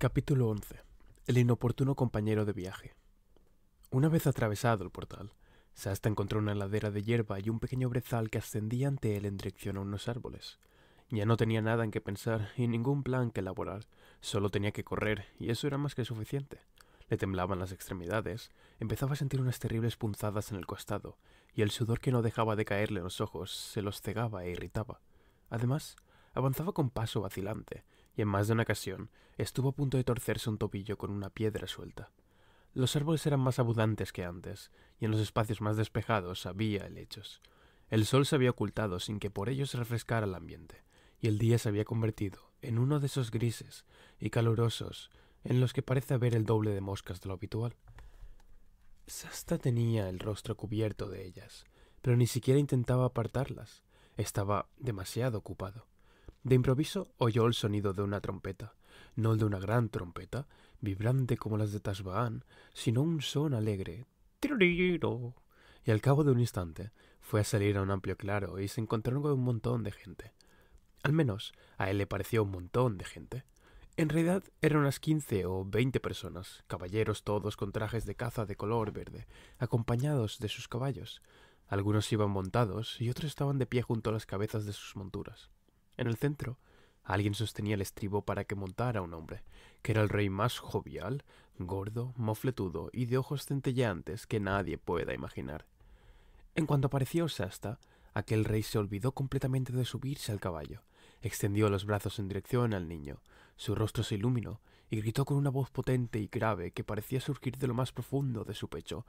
Capítulo 11. El inoportuno compañero de viaje. Una vez atravesado el portal, Sasta encontró una ladera de hierba y un pequeño brezal que ascendía ante él en dirección a unos árboles. Ya no tenía nada en que pensar y ningún plan que elaborar, solo tenía que correr, y eso era más que suficiente. Le temblaban las extremidades, empezaba a sentir unas terribles punzadas en el costado, y el sudor que no dejaba de caerle en los ojos se los cegaba e irritaba. Además, avanzaba con paso vacilante, y en más de una ocasión estuvo a punto de torcerse un tobillo con una piedra suelta. Los árboles eran más abundantes que antes, y en los espacios más despejados había helechos. El sol se había ocultado sin que por ello se refrescara el ambiente, y el día se había convertido en uno de esos grises y calurosos en los que parece haber el doble de moscas de lo habitual. Sasta tenía el rostro cubierto de ellas, pero ni siquiera intentaba apartarlas. Estaba demasiado ocupado. De improviso oyó el sonido de una trompeta, no el de una gran trompeta, vibrante como las de Tasbaán, sino un son alegre. Y al cabo de un instante fue a salir a un amplio claro y se encontró con un montón de gente. Al menos a él le pareció un montón de gente. En realidad eran unas quince o veinte personas, caballeros todos con trajes de caza de color verde, acompañados de sus caballos. Algunos iban montados y otros estaban de pie junto a las cabezas de sus monturas. En el centro, alguien sostenía el estribo para que montara un hombre, que era el rey más jovial, gordo, mofletudo y de ojos centelleantes que nadie pueda imaginar. En cuanto apareció Sasta, aquel rey se olvidó completamente de subirse al caballo, extendió los brazos en dirección al niño, su rostro se iluminó y gritó con una voz potente y grave que parecía surgir de lo más profundo de su pecho.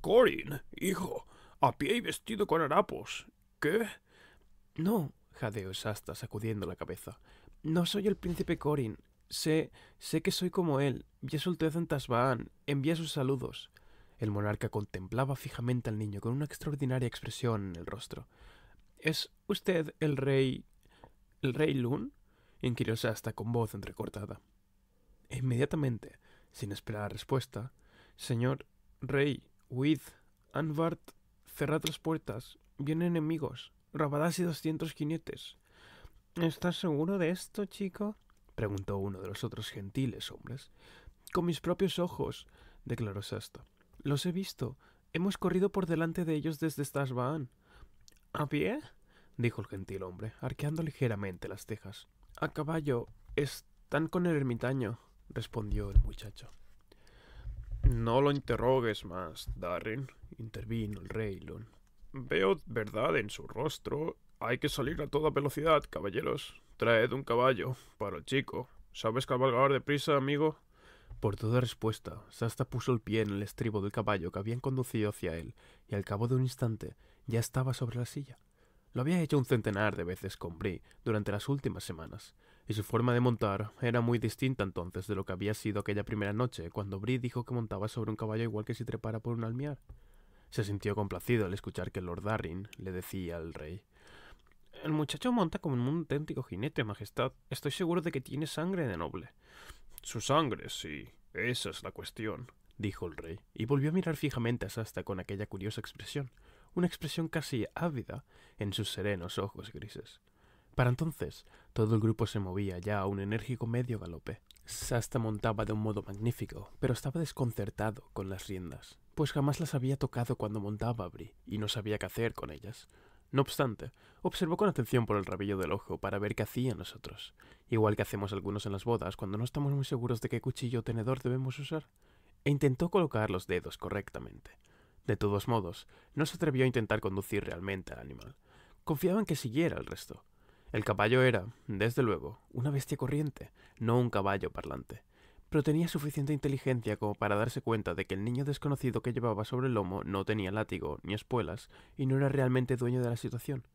Corin, hijo, a pie y vestido con harapos. ¿Qué? No, de Osasta sacudiendo la cabeza. No soy el príncipe Corin. Sé, sé que soy como él. su alteza en Tasbaan. Envía sus saludos. El monarca contemplaba fijamente al niño con una extraordinaria expresión en el rostro. ¿Es usted el rey... el rey Lun? inquirió Shasta con voz entrecortada. inmediatamente, sin esperar respuesta, señor rey, With Anvart, cerrad las puertas, vienen enemigos. Robadas y doscientos jinetes. ¿Estás seguro de esto, chico? preguntó uno de los otros gentiles hombres. Con mis propios ojos, declaró Sasta. Los he visto. Hemos corrido por delante de ellos desde Stasbaan. ¿A pie? dijo el gentil hombre, arqueando ligeramente las cejas. A caballo. Están con el ermitaño, respondió el muchacho. No lo interrogues más, Darren, intervino el rey Lon. Veo verdad en su rostro. Hay que salir a toda velocidad, caballeros. Traed un caballo para el chico. ¿Sabes cabalgar prisa, amigo? Por toda respuesta, Sasta puso el pie en el estribo del caballo que habían conducido hacia él, y al cabo de un instante ya estaba sobre la silla. Lo había hecho un centenar de veces con Bree durante las últimas semanas, y su forma de montar era muy distinta entonces de lo que había sido aquella primera noche cuando Bree dijo que montaba sobre un caballo igual que si trepara por un almiar se sintió complacido al escuchar que Lord Darin le decía al rey El muchacho monta como un auténtico jinete, Majestad. Estoy seguro de que tiene sangre de noble. Su sangre, sí. Esa es la cuestión, dijo el rey, y volvió a mirar fijamente a Sasta con aquella curiosa expresión, una expresión casi ávida en sus serenos ojos grises. Para entonces, todo el grupo se movía ya a un enérgico medio galope. Sasta montaba de un modo magnífico, pero estaba desconcertado con las riendas pues jamás las había tocado cuando montaba a Bri, y no sabía qué hacer con ellas. No obstante, observó con atención por el rabillo del ojo para ver qué hacían nosotros, igual que hacemos algunos en las bodas cuando no estamos muy seguros de qué cuchillo o tenedor debemos usar, e intentó colocar los dedos correctamente. De todos modos, no se atrevió a intentar conducir realmente al animal. Confiaba en que siguiera el resto. El caballo era, desde luego, una bestia corriente, no un caballo parlante pero tenía suficiente inteligencia como para darse cuenta de que el niño desconocido que llevaba sobre el lomo no tenía látigo ni espuelas y no era realmente dueño de la situación.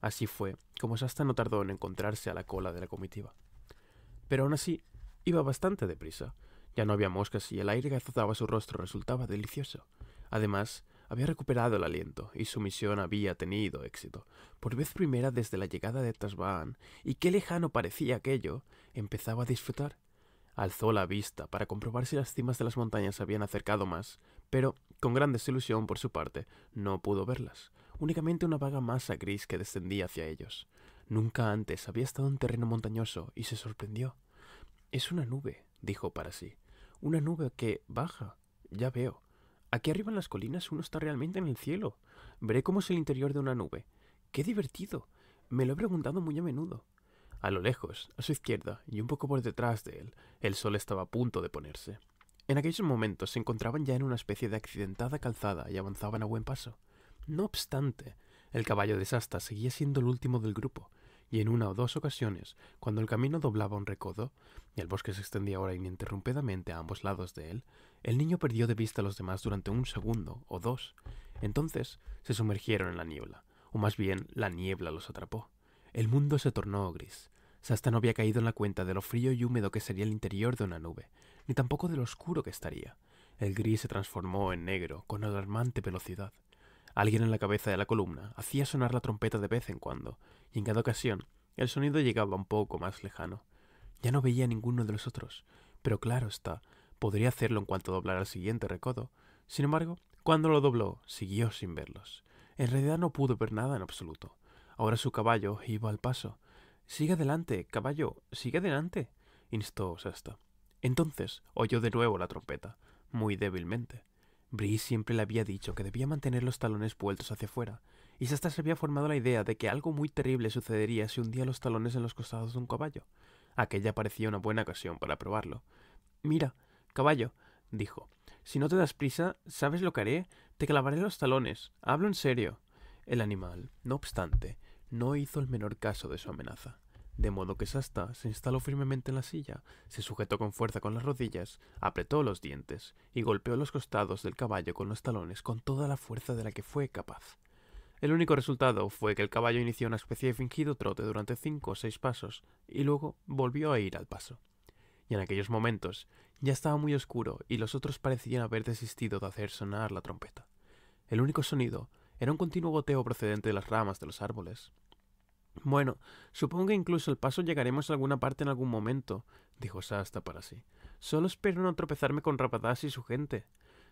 Así fue como Sasta no tardó en encontrarse a la cola de la comitiva. Pero aún así, iba bastante deprisa. Ya no había moscas y el aire que azotaba su rostro resultaba delicioso. Además, había recuperado el aliento y su misión había tenido éxito. Por vez primera desde la llegada de Tasbaan, y qué lejano parecía aquello, empezaba a disfrutar. Alzó la vista para comprobar si las cimas de las montañas se habían acercado más, pero, con gran desilusión por su parte, no pudo verlas, únicamente una vaga masa gris que descendía hacia ellos. Nunca antes había estado en terreno montañoso y se sorprendió. Es una nube, dijo para sí. Una nube que baja. Ya veo. Aquí arriba en las colinas uno está realmente en el cielo. Veré cómo es el interior de una nube. ¡Qué divertido! Me lo he preguntado muy a menudo. A lo lejos, a su izquierda y un poco por detrás de él, el sol estaba a punto de ponerse. En aquellos momentos se encontraban ya en una especie de accidentada calzada y avanzaban a buen paso. No obstante, el caballo de Sasta seguía siendo el último del grupo, y en una o dos ocasiones, cuando el camino doblaba un recodo, y el bosque se extendía ahora ininterrumpidamente a ambos lados de él, el niño perdió de vista a los demás durante un segundo o dos. Entonces se sumergieron en la niebla, o más bien la niebla los atrapó. El mundo se tornó gris. Sasta no había caído en la cuenta de lo frío y húmedo que sería el interior de una nube, ni tampoco de lo oscuro que estaría. El gris se transformó en negro con alarmante velocidad. Alguien en la cabeza de la columna hacía sonar la trompeta de vez en cuando, y en cada ocasión el sonido llegaba un poco más lejano. Ya no veía a ninguno de los otros, pero claro está, podría hacerlo en cuanto doblara el siguiente recodo. Sin embargo, cuando lo dobló, siguió sin verlos. En realidad no pudo ver nada en absoluto. Ahora su caballo iba al paso. Sigue adelante, caballo, sigue adelante, instó Sasta. Entonces oyó de nuevo la trompeta, muy débilmente. Bree siempre le había dicho que debía mantener los talones vueltos hacia afuera, y Sasta se había formado la idea de que algo muy terrible sucedería si hundía los talones en los costados de un caballo. Aquella parecía una buena ocasión para probarlo. Mira, caballo, dijo, si no te das prisa, ¿sabes lo que haré? Te clavaré los talones. Hablo en serio. El animal, no obstante, no hizo el menor caso de su amenaza, de modo que Sasta se instaló firmemente en la silla, se sujetó con fuerza con las rodillas, apretó los dientes y golpeó los costados del caballo con los talones con toda la fuerza de la que fue capaz. El único resultado fue que el caballo inició una especie de fingido trote durante cinco o seis pasos y luego volvió a ir al paso. Y en aquellos momentos ya estaba muy oscuro y los otros parecían haber desistido de hacer sonar la trompeta. El único sonido era un continuo goteo procedente de las ramas de los árboles. Bueno, supongo que incluso el paso llegaremos a alguna parte en algún momento, dijo Sasta para sí. Solo espero no tropezarme con Rapataz y su gente.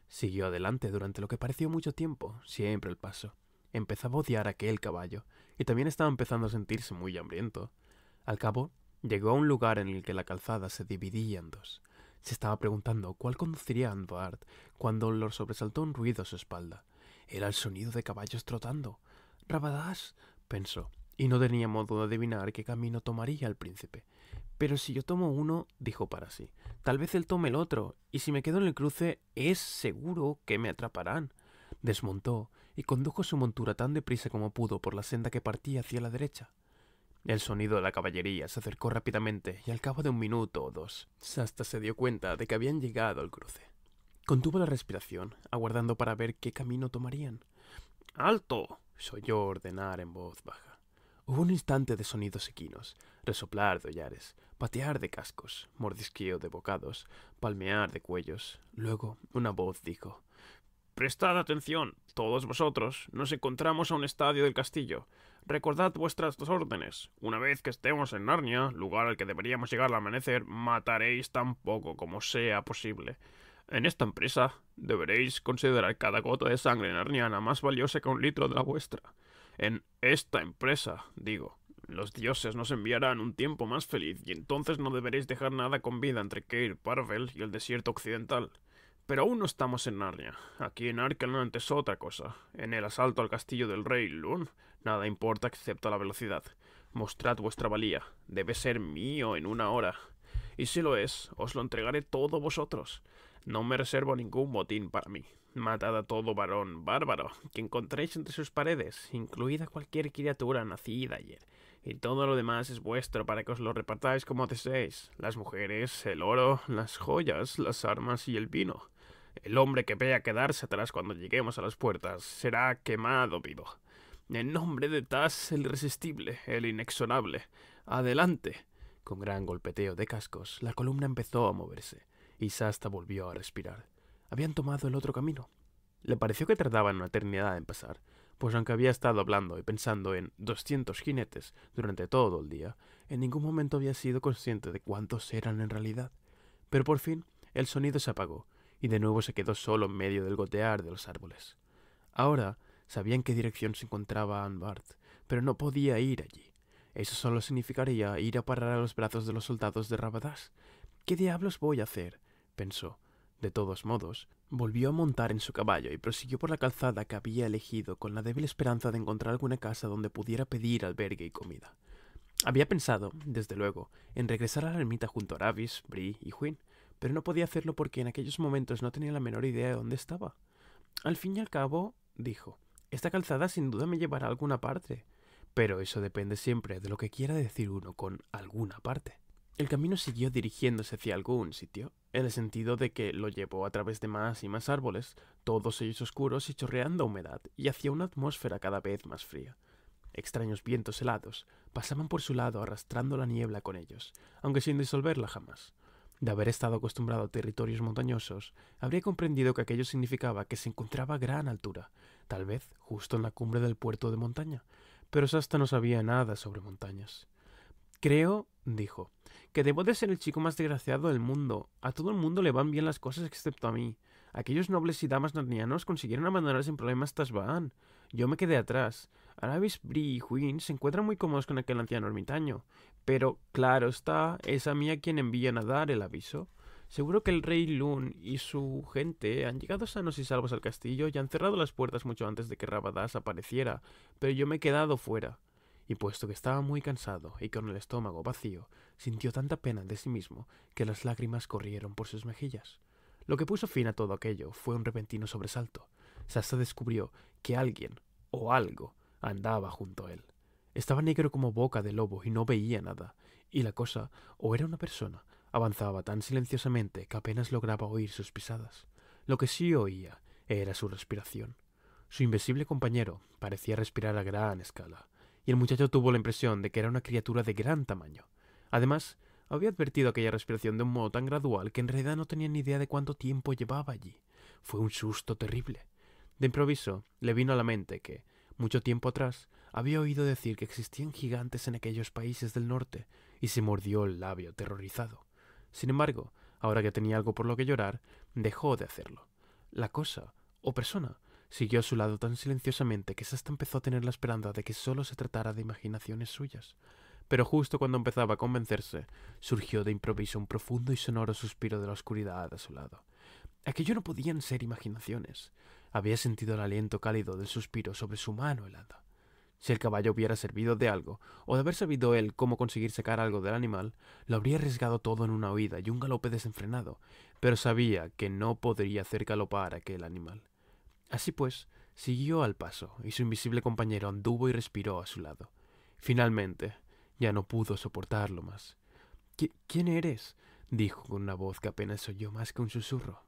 Siguió adelante durante lo que pareció mucho tiempo, siempre el paso. Empezaba a odiar aquel caballo, y también estaba empezando a sentirse muy hambriento. Al cabo, llegó a un lugar en el que la calzada se dividía en dos. Se estaba preguntando cuál conduciría a cuando lo sobresaltó un ruido a su espalda. Era el sonido de caballos trotando. —¡Rabadas! pensó, y no tenía modo de adivinar qué camino tomaría el príncipe. Pero si yo tomo uno, dijo para sí, tal vez él tome el otro, y si me quedo en el cruce, es seguro que me atraparán. Desmontó y condujo su montura tan deprisa como pudo por la senda que partía hacia la derecha. El sonido de la caballería se acercó rápidamente y al cabo de un minuto o dos, Sasta se dio cuenta de que habían llegado al cruce. Contuvo la respiración, aguardando para ver qué camino tomarían. ¡Alto! se oyó ordenar en voz baja. Hubo un instante de sonidos equinos, resoplar de hollares, patear de cascos, mordisqueo de bocados, palmear de cuellos. Luego una voz dijo Prestad atención, todos vosotros, nos encontramos a un estadio del castillo. Recordad vuestras dos órdenes. Una vez que estemos en Narnia, lugar al que deberíamos llegar al amanecer, mataréis tan poco como sea posible. En esta empresa deberéis considerar cada gota de sangre narniana más valiosa que un litro de la vuestra. En esta empresa, digo, los dioses nos enviarán un tiempo más feliz y entonces no deberéis dejar nada con vida entre Keir Parvel y el desierto occidental. Pero aún no estamos en Narnia. Aquí en no es otra cosa. En el asalto al castillo del rey Lun, nada importa excepto la velocidad. Mostrad vuestra valía. Debe ser mío en una hora. Y si lo es, os lo entregaré todo vosotros. No me reservo ningún botín para mí. Matad a todo varón bárbaro que encontréis entre sus paredes, incluida cualquier criatura nacida ayer. Y todo lo demás es vuestro para que os lo repartáis como deseéis. Las mujeres, el oro, las joyas, las armas y el vino. El hombre que vea quedarse atrás cuando lleguemos a las puertas será quemado vivo. En nombre de Taz, el irresistible, el inexorable. Adelante. Con gran golpeteo de cascos, la columna empezó a moverse. Y Sasta volvió a respirar. Habían tomado el otro camino. Le pareció que tardaban una eternidad en pasar, pues aunque había estado hablando y pensando en 200 jinetes durante todo el día, en ningún momento había sido consciente de cuántos eran en realidad. Pero por fin el sonido se apagó, y de nuevo se quedó solo en medio del gotear de los árboles. Ahora sabía en qué dirección se encontraba Anbart, pero no podía ir allí. Eso solo significaría ir a parar a los brazos de los soldados de Rabadas. ¿Qué diablos voy a hacer? pensó. De todos modos, volvió a montar en su caballo y prosiguió por la calzada que había elegido con la débil esperanza de encontrar alguna casa donde pudiera pedir albergue y comida. Había pensado, desde luego, en regresar a la ermita junto a Ravis, Brie y Huin, pero no podía hacerlo porque en aquellos momentos no tenía la menor idea de dónde estaba. Al fin y al cabo, dijo, esta calzada sin duda me llevará a alguna parte. Pero eso depende siempre de lo que quiera decir uno con alguna parte. El camino siguió dirigiéndose hacia algún sitio, en el sentido de que lo llevó a través de más y más árboles, todos ellos oscuros y chorreando humedad, y hacia una atmósfera cada vez más fría. Extraños vientos helados pasaban por su lado arrastrando la niebla con ellos, aunque sin disolverla jamás. De haber estado acostumbrado a territorios montañosos, habría comprendido que aquello significaba que se encontraba a gran altura, tal vez justo en la cumbre del puerto de montaña, pero Sasta no sabía nada sobre montañas. Creo, dijo, que debo de ser el chico más desgraciado del mundo. A todo el mundo le van bien las cosas excepto a mí. Aquellos nobles y damas narnianos consiguieron abandonar sin problemas Tasbaan. Yo me quedé atrás. Aravis, Bri y Huin se encuentran muy cómodos con aquel anciano ermitaño. Pero, claro está, es a mí a quien envían a dar el aviso. Seguro que el rey Lun y su gente han llegado sanos y salvos al castillo y han cerrado las puertas mucho antes de que Rabadas apareciera, pero yo me he quedado fuera y puesto que estaba muy cansado y con el estómago vacío, sintió tanta pena de sí mismo que las lágrimas corrieron por sus mejillas. Lo que puso fin a todo aquello fue un repentino sobresalto. Sasa descubrió que alguien o algo andaba junto a él. Estaba negro como boca de lobo y no veía nada, y la cosa o era una persona, avanzaba tan silenciosamente que apenas lograba oír sus pisadas. Lo que sí oía era su respiración. Su invisible compañero parecía respirar a gran escala, y el muchacho tuvo la impresión de que era una criatura de gran tamaño. Además, había advertido aquella respiración de un modo tan gradual que en realidad no tenía ni idea de cuánto tiempo llevaba allí. Fue un susto terrible. De improviso, le vino a la mente que, mucho tiempo atrás, había oído decir que existían gigantes en aquellos países del norte, y se mordió el labio aterrorizado. Sin embargo, ahora que tenía algo por lo que llorar, dejó de hacerlo. La cosa, o persona, Siguió a su lado tan silenciosamente que Sasta empezó a tener la esperanza de que solo se tratara de imaginaciones suyas. Pero justo cuando empezaba a convencerse, surgió de improviso un profundo y sonoro suspiro de la oscuridad a su lado. Aquello no podían ser imaginaciones. Había sentido el aliento cálido del suspiro sobre su mano helada. Si el caballo hubiera servido de algo, o de haber sabido él cómo conseguir sacar algo del animal, lo habría arriesgado todo en una huida y un galope desenfrenado, pero sabía que no podría hacer galopar a aquel animal. Así pues, siguió al paso, y su invisible compañero anduvo y respiró a su lado. Finalmente, ya no pudo soportarlo más. ¿Quién eres? dijo con una voz que apenas oyó más que un susurro.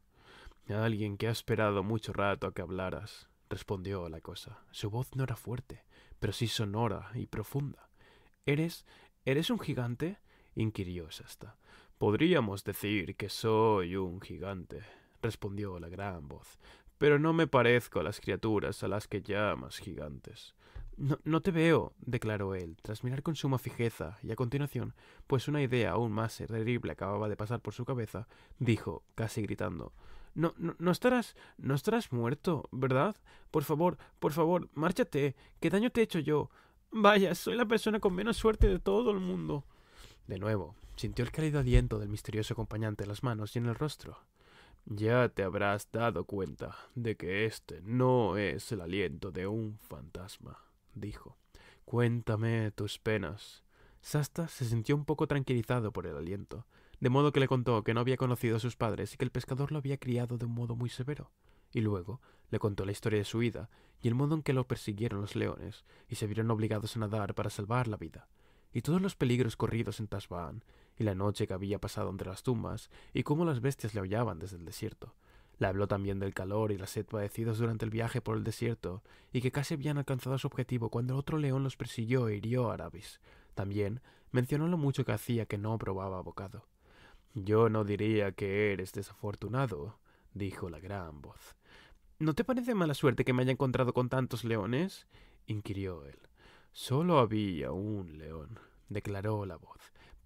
Alguien que ha esperado mucho rato a que hablaras, respondió la cosa. Su voz no era fuerte, pero sí sonora y profunda. ¿Eres. eres un gigante? inquirió Sasta. Podríamos decir que soy un gigante, respondió la gran voz, pero no me parezco a las criaturas a las que llamas gigantes. No, te veo, declaró él, tras mirar con suma fijeza, y a continuación, pues una idea aún más terrible acababa de pasar por su cabeza, dijo, casi gritando no, no, estarás. no estarás muerto, ¿verdad? Por favor, por favor, márchate. ¿Qué daño te he hecho yo? Vaya, soy la persona con menos suerte de todo el mundo. De nuevo, sintió el cálido aliento del misterioso acompañante en las manos y en el rostro. Ya te habrás dado cuenta de que este no es el aliento de un fantasma, dijo. Cuéntame tus penas. Sasta se sintió un poco tranquilizado por el aliento, de modo que le contó que no había conocido a sus padres y que el pescador lo había criado de un modo muy severo. Y luego le contó la historia de su vida y el modo en que lo persiguieron los leones y se vieron obligados a nadar para salvar la vida y todos los peligros corridos en Tashban, y la noche que había pasado entre las tumbas, y cómo las bestias le aullaban desde el desierto. Le habló también del calor y la sed padecidos durante el viaje por el desierto, y que casi habían alcanzado su objetivo cuando otro león los persiguió e hirió a Arabis. También mencionó lo mucho que hacía que no probaba bocado. Yo no diría que eres desafortunado, dijo la gran voz. ¿No te parece mala suerte que me haya encontrado con tantos leones? inquirió él. Solo había un león, declaró la voz.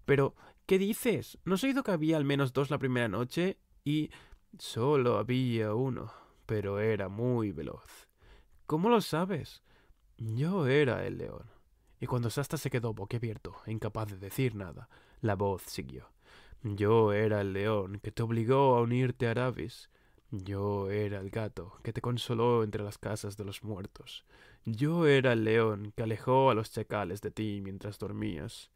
Pero, ¿qué dices? ¿No has oído que había al menos dos la primera noche? Y solo había uno, pero era muy veloz. ¿Cómo lo sabes? Yo era el león. Y cuando Sasta se quedó boquiabierto, incapaz de decir nada, la voz siguió. Yo era el león que te obligó a unirte a Aravis. Yo era el gato que te consoló entre las casas de los muertos. Yo era el león que alejó a los chacales de ti mientras dormías.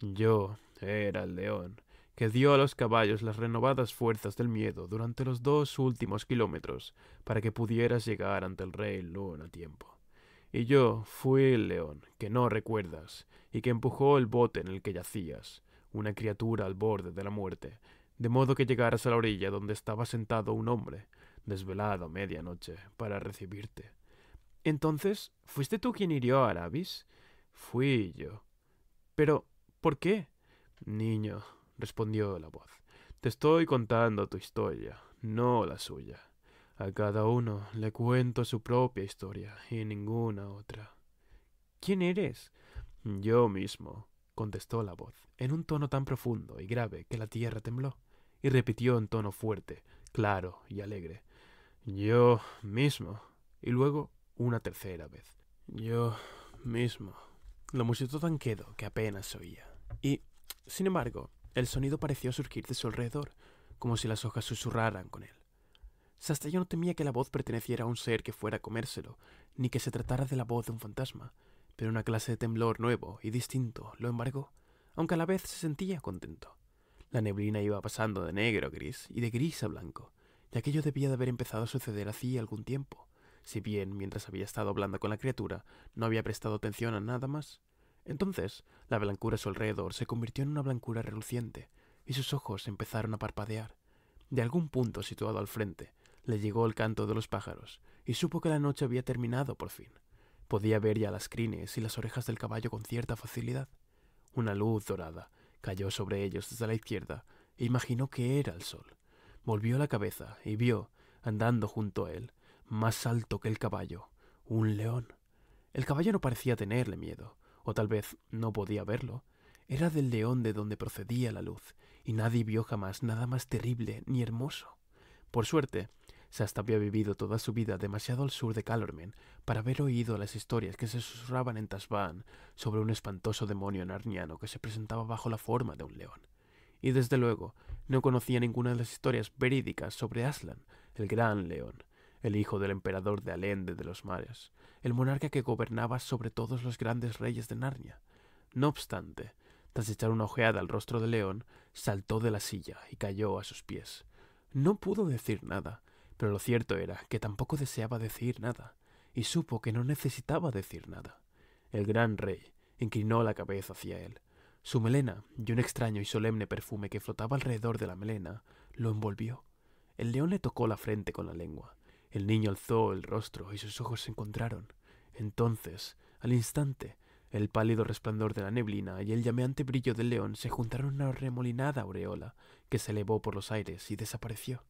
Yo era el león que dio a los caballos las renovadas fuerzas del miedo durante los dos últimos kilómetros para que pudieras llegar ante el rey luna a tiempo. Y yo fui el león que no recuerdas y que empujó el bote en el que yacías, una criatura al borde de la muerte, de modo que llegaras a la orilla donde estaba sentado un hombre, desvelado a medianoche, para recibirte. Entonces, ¿fuiste tú quien hirió a Arabis? Fui yo. Pero, ¿por qué? Niño, respondió la voz, te estoy contando tu historia, no la suya. A cada uno le cuento su propia historia y ninguna otra. ¿Quién eres? Yo mismo, contestó la voz, en un tono tan profundo y grave que la tierra tembló y repitió en tono fuerte, claro y alegre. Yo mismo. Y luego una tercera vez. Yo mismo. Lo musitó tan quedo que apenas se oía. Y, sin embargo, el sonido pareció surgir de su alrededor, como si las hojas susurraran con él. yo no temía que la voz perteneciera a un ser que fuera a comérselo, ni que se tratara de la voz de un fantasma, pero una clase de temblor nuevo y distinto lo embargó, aunque a la vez se sentía contento. La neblina iba pasando de negro a gris y de gris a blanco, y aquello debía de haber empezado a suceder hacía algún tiempo, si bien mientras había estado hablando con la criatura no había prestado atención a nada más. Entonces, la blancura a su alrededor se convirtió en una blancura reluciente, y sus ojos empezaron a parpadear. De algún punto situado al frente, le llegó el canto de los pájaros, y supo que la noche había terminado por fin. Podía ver ya las crines y las orejas del caballo con cierta facilidad. Una luz dorada Cayó sobre ellos desde la izquierda e imaginó que era el sol. Volvió la cabeza y vio, andando junto a él, más alto que el caballo, un león. El caballo no parecía tenerle miedo, o tal vez no podía verlo. Era del león de donde procedía la luz, y nadie vio jamás nada más terrible ni hermoso. Por suerte, Sasta había vivido toda su vida demasiado al sur de Calormen para haber oído las historias que se susurraban en Tasban sobre un espantoso demonio narniano que se presentaba bajo la forma de un león. Y desde luego, no conocía ninguna de las historias verídicas sobre Aslan, el gran león, el hijo del emperador de Alende de los mares, el monarca que gobernaba sobre todos los grandes reyes de Narnia. No obstante, tras echar una ojeada al rostro del león, saltó de la silla y cayó a sus pies. No pudo decir nada, pero lo cierto era que tampoco deseaba decir nada, y supo que no necesitaba decir nada. El gran rey inclinó la cabeza hacia él. Su melena y un extraño y solemne perfume que flotaba alrededor de la melena lo envolvió. El león le tocó la frente con la lengua. El niño alzó el rostro y sus ojos se encontraron. Entonces, al instante, el pálido resplandor de la neblina y el llameante brillo del león se juntaron en una remolinada aureola que se elevó por los aires y desapareció.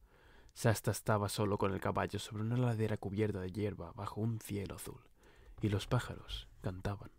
Sasta estaba solo con el caballo sobre una ladera cubierta de hierba bajo un cielo azul, y los pájaros cantaban.